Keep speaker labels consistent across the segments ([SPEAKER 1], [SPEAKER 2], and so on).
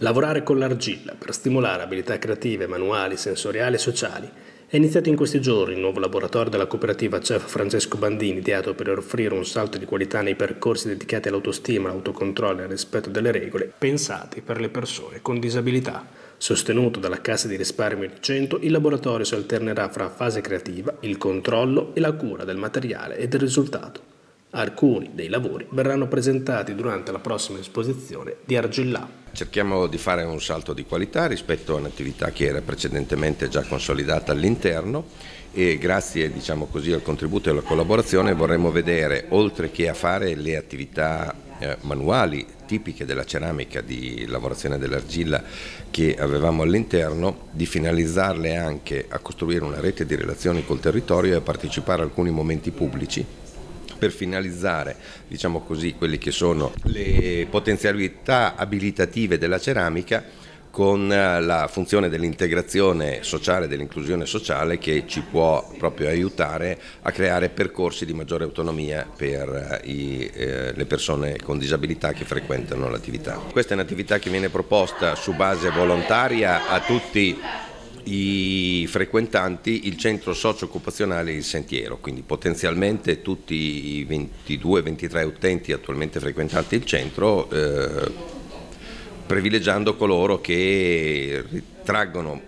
[SPEAKER 1] Lavorare con l'argilla per stimolare abilità creative, manuali, sensoriali e sociali è iniziato in questi giorni il nuovo laboratorio della cooperativa CEF Francesco Bandini, ideato per offrire un salto di qualità nei percorsi dedicati all'autostima, all'autocontrollo e al rispetto delle regole pensati per le persone con disabilità. Sostenuto dalla Cassa di risparmio di 100, il laboratorio si alternerà fra fase creativa, il controllo e la cura del materiale e del risultato. Alcuni dei lavori verranno presentati durante la prossima esposizione
[SPEAKER 2] di Argillà. Cerchiamo di fare un salto di qualità rispetto a un'attività che era precedentemente già consolidata all'interno e grazie diciamo così, al contributo e alla collaborazione vorremmo vedere, oltre che a fare le attività eh, manuali tipiche della ceramica di lavorazione dell'argilla che avevamo all'interno, di finalizzarle anche a costruire una rete di relazioni col territorio e a partecipare a alcuni momenti pubblici per finalizzare diciamo così, quelle che sono le potenzialità abilitative della ceramica con eh, la funzione dell'integrazione sociale, dell'inclusione sociale che ci può proprio aiutare a creare percorsi di maggiore autonomia per eh, i, eh, le persone con disabilità che frequentano l'attività. Questa è un'attività che viene proposta su base volontaria a tutti i frequentanti il centro socio-occupazionale Il Sentiero, quindi potenzialmente tutti i 22-23 utenti attualmente frequentanti il centro, eh, privilegiando coloro che traggono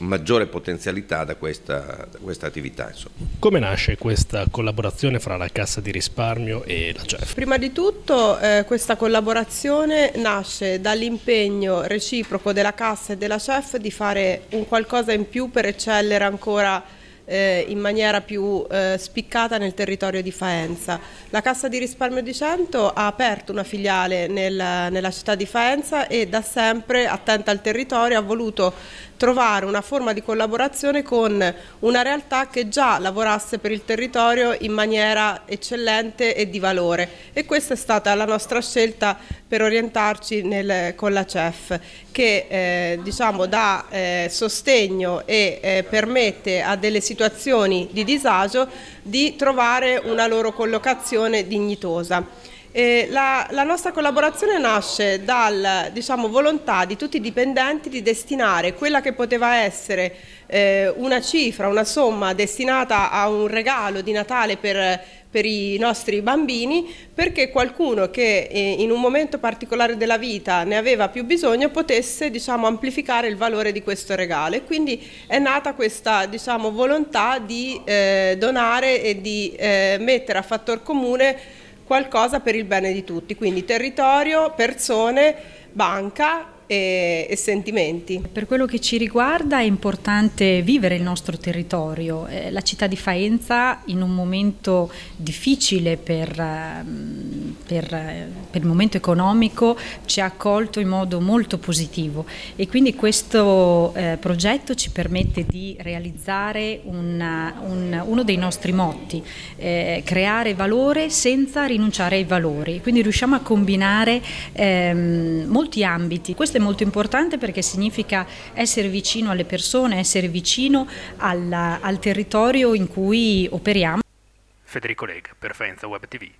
[SPEAKER 2] maggiore potenzialità da questa, da questa attività. Insomma.
[SPEAKER 1] Come nasce questa collaborazione fra la Cassa di Risparmio e la CEF?
[SPEAKER 3] Prima di tutto eh, questa collaborazione nasce dall'impegno reciproco della Cassa e della CEF di fare un qualcosa in più per eccellere ancora eh, in maniera più eh, spiccata nel territorio di Faenza. La Cassa di risparmio di Cento ha aperto una filiale nel, nella città di Faenza e da sempre, attenta al territorio, ha voluto trovare una forma di collaborazione con una realtà che già lavorasse per il territorio in maniera eccellente e di valore e questa è stata la nostra scelta per orientarci nel, con la CEF che eh, diciamo, dà eh, sostegno e eh, permette a delle situazioni di disagio di trovare una loro collocazione dignitosa. Eh, la, la, nostra collaborazione nasce dalla diciamo, volontà di tutti i dipendenti di destinare quella che poteva essere eh, una cifra, una somma destinata a un regalo di Natale per, per i nostri bambini, perché qualcuno che eh, in un momento particolare della vita ne aveva più bisogno potesse diciamo, amplificare il valore di questo regalo. E quindi è nata questa diciamo, volontà di eh, donare e di eh, mettere a fattor comune qualcosa per il bene di tutti, quindi territorio, persone, banca
[SPEAKER 4] e, e, sentimenti. Per quello che ci riguarda è importante vivere il nostro territorio. Eh, la città di Faenza in un momento difficile per, ehm, per, eh, per il momento economico ci ha accolto in modo molto positivo e quindi questo eh, progetto ci permette di realizzare una, un, uno dei nostri motti, eh, creare valore senza rinunciare ai valori. Quindi riusciamo a combinare ehm, molti ambiti. Questo è è molto importante perché significa essere vicino alle persone, essere vicino alla, al territorio in cui operiamo.
[SPEAKER 1] Federico Leg per Web TV.